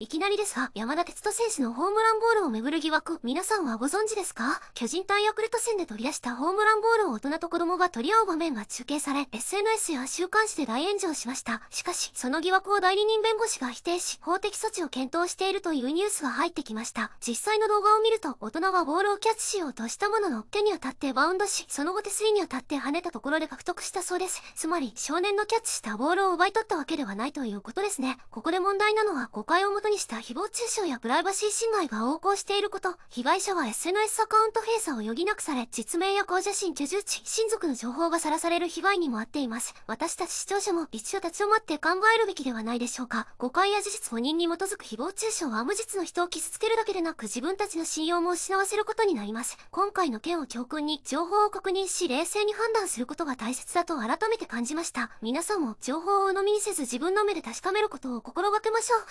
いきなりですが、山田哲人選手のホームランボールをめぐる疑惑、皆さんはご存知ですか巨人対ヤクルト戦で取り出したホームランボールを大人と子供が取り合う場面が中継され、SNS や週刊誌で大炎上しました。しかし、その疑惑を代理人弁護士が否定し、法的措置を検討しているというニュースが入ってきました。実際の動画を見ると、大人がボールをキャッチしようとしたものの、手に当たってバウンドし、その後手すりに当たって跳ねたところで獲得したそうです。つまり、少年のキャッチしたボールを奪い取ったわけではないということですね。ここで問題なのは誤解をもにした誹謗中傷やプライバシー侵害が横行していること、被害者は SNS アカウント閉鎖を余儀なくされ、実名や顔写真、居住地、親族の情報がさらされる被害にも遭っています。私たち視聴者も一応立ち止まって考えるべきではないでしょうか。誤解や事実誤認に基づく誹謗中傷は無実の人を傷つけるだけでなく自分たちの信用も失わせることになります。今回の件を教訓に、情報を確認し、冷静に判断することが大切だと改めて感じました。皆さんも情報を鵜呑みにせず自分の目で確かめることを心がけましょう。